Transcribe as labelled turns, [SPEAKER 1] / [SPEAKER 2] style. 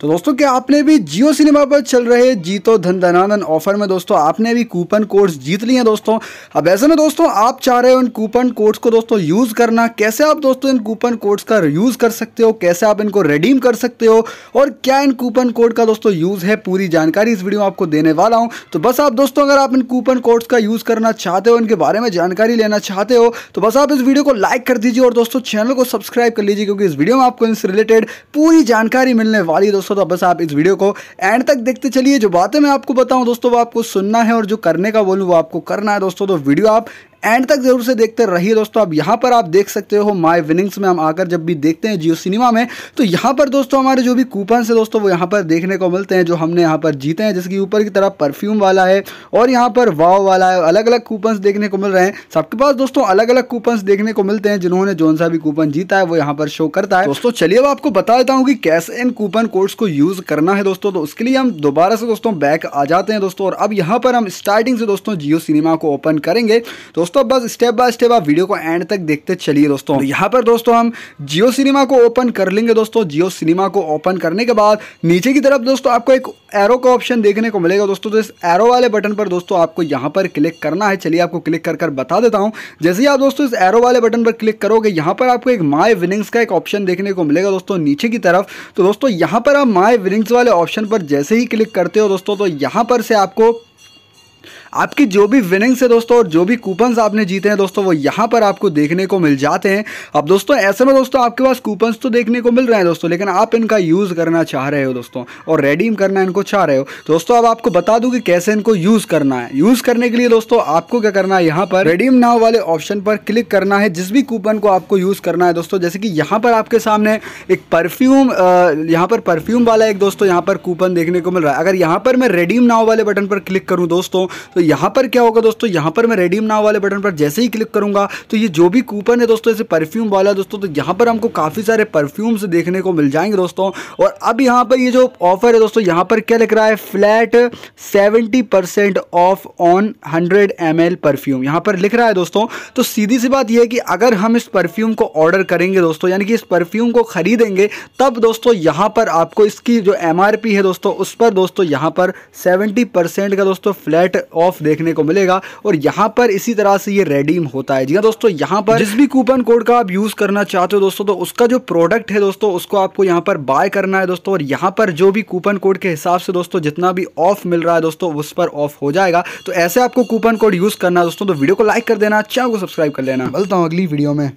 [SPEAKER 1] तो दोस्तों क्या आपने भी जियो सिनेमा पर चल रहे जीतो धन धनानंद ऑफर में दोस्तों आपने भी कूपन कोड्स जीत लिए हैं दोस्तों अब ऐसे में दोस्तों आप चाह रहे हो इन कूपन कोड्स को दोस्तों यूज़ करना कैसे आप दोस्तों इन कूपन कोड्स का यूज़ कर सकते हो कैसे आप इनको रिडीम कर सकते हो और क्या इन कूपन कोड का दोस्तों यूज़ है पूरी जानकारी इस वीडियो में आपको देने वाला हूँ तो बस आप दोस्तों अगर आप इन कूपन कोड्स का यूज़ करना चाहते हो इनके बारे में जानकारी लेना चाहते हो तो बस आप इस वीडियो को लाइक कर दीजिए और दोस्तों चैनल को सब्सक्राइब कर लीजिए क्योंकि इस वीडियो में आपको इनसे रिलेटेड पूरी जानकारी मिलने वाली है दोस्तों दोस्तों तो बस आप इस वीडियो को एंड तक देखते चलिए जो बातें मैं आपको बताऊं दोस्तों वो आपको सुनना है और जो करने का बोलूँ वो आपको करना है दोस्तों तो वीडियो आप एंड तक जरूर से देखते रहिए दोस्तों अब यहाँ पर आप देख सकते हो माई विनिंग्स में हम आकर जब भी देखते हैं जियो सिनेमा में तो यहाँ पर दोस्तों हमारे जो भी कूपन है दोस्तों वो यहाँ पर देखने को मिलते हैं जो हमने यहाँ पर जीते हैं जिसके ऊपर की तरफ परफ्यूम वाला है और यहाँ पर वाव वाला है अलग अलग कूपन देखने को मिल रहे हैं सबके पास दोस्तों अलग अलग कूपन देखने को मिलते हैं जिन्होंने जोन सा भी कूपन जीता है वो यहाँ पर शो करता है दोस्तों चलिए अब आपको बता देता हूँ कि कैसे इन कूपन कोड्स को यूज़ करना है दोस्तों तो उसके लिए हम दोबारा से दोस्तों बैक आ जाते हैं दोस्तों और अब यहाँ पर हम स्टार्टिंग से दोस्तों जियो सिनेमा को ओपन करेंगे दोस्तों दोस्तों बस स्टेप बाय स्टेप आप वीडियो को एंड तक देखते चलिए दोस्तों तो यहाँ पर दोस्तों हम जियो सिनेमा को ओपन कर लेंगे दोस्तों जियो सिनेमा को ओपन करने के बाद नीचे की तरफ दोस्तों आपको एक एरो का ऑप्शन देखने को मिलेगा दोस्तों तो इस एरो वाले बटन पर दोस्तों आपको यहाँ पर क्लिक करना है चलिए आपको क्लिक कर कर बता देता हूँ जैसे ही आप दोस्तों इस एरो वाले बटन पर क्लिक करोगे यहाँ पर आपको एक माई विनिंग्स का एक ऑप्शन देखने को मिलेगा दोस्तों नीचे की तरफ तो दोस्तों यहाँ पर आप माई विनिंग्स वाले ऑप्शन पर जैसे ही क्लिक करते हो दोस्तों तो यहाँ पर से आपको आपकी जो भी विनिंग्स है दोस्तों और जो भी कूपन्स आपने जीते हैं दोस्तों वो यहाँ पर आपको देखने को मिल जाते हैं अब दोस्तों ऐसे में दोस्तों आपके पास कूपन्स तो देखने को मिल रहे हैं दोस्तों लेकिन आप इनका यूज़ करना चाह रहे हो दोस्तों और रेडीम करना इनको चाह रहे हो तो दोस्तों अब आपको बता दूँ कि कैसे इनको यूज़ करना है यूज़ करने के लिए दोस्तों आपको क्या करना है यहाँ पर रेडीम नाव वाले ऑप्शन पर क्लिक करना है जिस भी कूपन को आपको यूज़ करना है दोस्तों जैसे कि यहाँ पर आपके सामने एक परफ्यूम यहाँ पर परफ्यूम वाला एक दोस्तों यहाँ पर कूपन देखने को मिल रहा है अगर यहाँ पर मैं रेडीम नाव वाले बटन पर क्लिक करूँ दोस्तों तो यहाँ पर क्या होगा दोस्तों यहाँ पर मैं रेडीम नाव वाले बटन पर जैसे ही क्लिक करूँगा तो ये जो भी कूपन है दोस्तों इसे परफ्यूम वाला दोस्तों तो यहाँ पर हमको काफ़ी सारे परफ्यूम्स देखने को मिल जाएंगे दोस्तों और अब यहाँ पर ये जो ऑफर है दोस्तों यहाँ पर क्या लिख रहा है flat seventy percent off on hundred ML एल परफ्यूम यहाँ पर लिख रहा है दोस्तों तो सीधी सी बात यह है कि अगर हम इस परफ्यूम को ऑर्डर करेंगे दोस्तों यानी कि इस परफ्यूम को खरीदेंगे तब दोस्तों यहाँ पर आपको इसकी जो एम है दोस्तों उस पर दोस्तों यहाँ पर सेवेंटी का दोस्तों फ्लैट ऑफ ऑफ देखने को मिलेगा और यहाँ पर इसी तरह से ये रेडीम होता है जी हाँ दोस्तों यहाँ पर जिस भी कूपन कोड का आप यूज़ करना चाहते हो दोस्तों तो उसका जो प्रोडक्ट है दोस्तों उसको आपको यहाँ पर बाय करना है दोस्तों और यहाँ पर जो भी कूपन कोड के हिसाब से दोस्तों जितना भी ऑफ मिल रहा है दोस्तों उस पर ऑफ हो जाएगा तो ऐसे आपको कूपन कोड यूज़ करना है दोस्तों तो वीडियो को लाइक कर देना चैनल को सब्सक्राइब कर लेना बोलता हूँ अगली वीडियो में